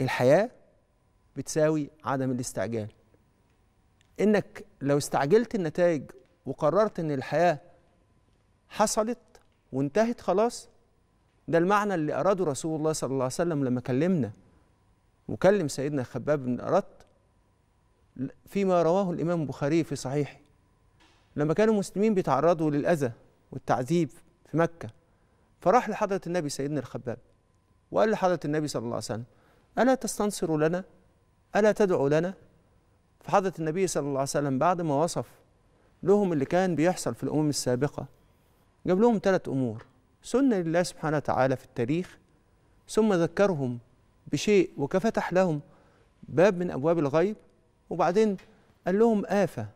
الحياه بتساوي عدم الاستعجال انك لو استعجلت النتائج وقررت ان الحياه حصلت وانتهت خلاص ده المعنى اللي اراده رسول الله صلى الله عليه وسلم لما كلمنا وكلم سيدنا خباب بن أرد فيما رواه الامام البخاري في صحيحه لما كانوا المسلمين بيتعرضوا للاذى والتعذيب في مكه فراح لحضره النبي سيدنا الخباب وقال لحضره النبي صلى الله عليه وسلم ألا تستنصر لنا ألا تدعو لنا فحضرة النبي صلى الله عليه وسلم بعد ما وصف لهم اللي كان بيحصل في الأمم السابقة جاب لهم ثلاث أمور سنة لله سبحانه وتعالى في التاريخ ثم ذكرهم بشيء وكفتح لهم باب من أبواب الغيب وبعدين قال لهم آفة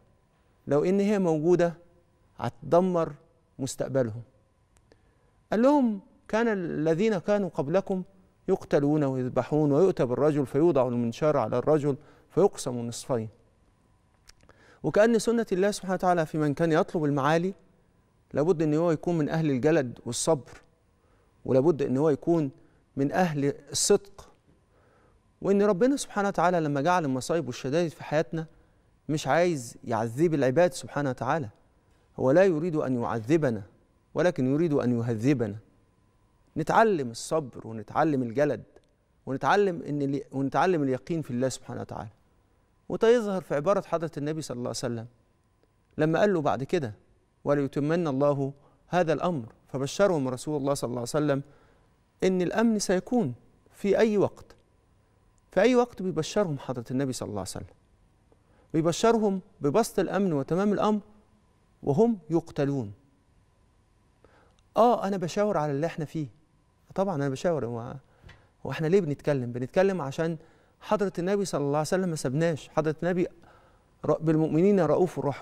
لو إن هي موجودة هتدمر مستقبلهم قال لهم كان الذين كانوا قبلكم يقتلون ويذبحون ويؤتى بالرجل فيوضع المنشار على الرجل فيقسم نصفين وكأن سنة الله سبحانه وتعالى في من كان يطلب المعالي لابد ان هو يكون من اهل الجلد والصبر ولابد ان هو يكون من اهل الصدق وان ربنا سبحانه وتعالى لما جعل المصايب والشدائد في حياتنا مش عايز يعذب العباد سبحانه وتعالى هو لا يريد ان يعذبنا ولكن يريد ان يهذبنا نتعلم الصبر ونتعلم الجلد ونتعلم ان ونتعلم اليقين في الله سبحانه وتعالى وتظهر في عباره حضره النبي صلى الله عليه وسلم لما قال له بعد كده وليتمن الله هذا الامر فبشرهم رسول الله صلى الله عليه وسلم ان الامن سيكون في اي وقت في اي وقت بيبشرهم حضره النبي صلى الله عليه وسلم بيبشرهم ببسط الامن وتمام الامر وهم يقتلون اه انا بشاور على اللي احنا فيه طبعا انا بشاور و... واحنا ليه بنتكلم بنتكلم عشان حضره النبي صلى الله عليه وسلم ما سبناش حضره النبي بالمؤمنين رؤوف رحيم